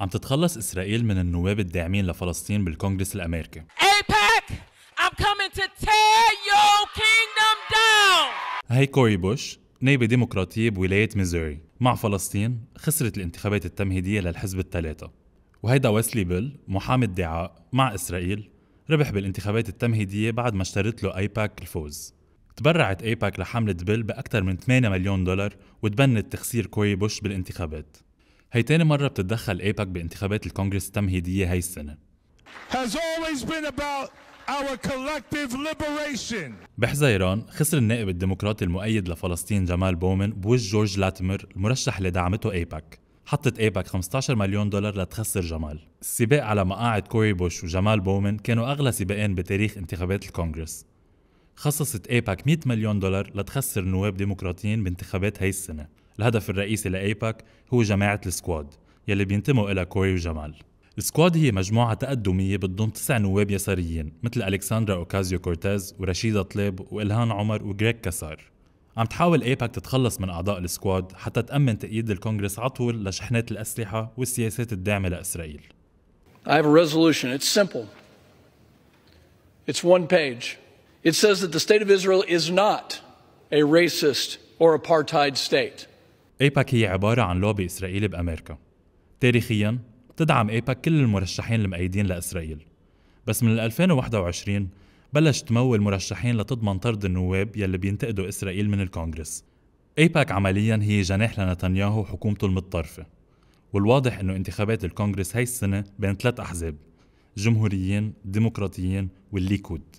عم تتخلص إسرائيل من النواب الداعمين لفلسطين بالكونغرس الأمريكي APEC, I'm coming to tear your kingdom down. هي كوري بوش نائبة ديمقراطية بولاية ميزوري مع فلسطين خسرت الانتخابات التمهيدية للحزب الثلاثة وهيدا ويسلي بيل محامي ادعاء مع إسرائيل ربح بالانتخابات التمهيدية بعد ما اشترت له ايباك الفوز تبرعت ايباك لحملة بيل بأكثر من 8 مليون دولار وتبنت تخسير كوري بوش بالانتخابات هي تاني مرة بتتدخل ايباك بانتخابات الكونغرس التمهيدية هاي السنة بحزيران خسر النائب الديمقراطي المؤيد لفلسطين جمال بومن بوش جورج لاتمر المرشح اللي دعمته ايباك حطت ايباك 15 مليون دولار لتخسر جمال السباق على مقاعد كوري بوش وجمال بومن كانوا اغلى سباقين بتاريخ انتخابات الكونغرس خصصت ايباك 100 مليون دولار لتخسر نواب ديمقراطيين بانتخابات هاي السنه الهدف الرئيسي لأيباك هو جماعة السكواد يلي بينتموا إلى كوري وجمال السكواد هي مجموعة تقدمية بتضم تسع نواب يساريين مثل ألكساندرا أوكازيو كورتيز ورشيدة طليب وإلهان عمر وجريك كسار عم تحاول ايباك e تتخلص من اعضاء السكواد حتى تامن تأييد الكونغرس على طول لشحنات الاسلحه والسياسات الداعمه لاسرائيل. I have a resolution. It's simple. It's one page. It says that the state of Israel is not a racist or apartheid state. ايباك هي عبارة عن لوبي إسرائيلي بأمريكا تاريخيا بتدعم ايباك كل المرشحين المأيدين لإسرائيل بس من 2021 بلش تمول مرشحين لتضمن طرد النواب يلي بينتقدوا إسرائيل من الكونغرس ايباك عمليا هي جناح لنتنياهو وحكومته المتطرفة والواضح انه انتخابات الكونغرس هاي السنة بين ثلاث أحزاب جمهوريين ديمقراطيين والليكود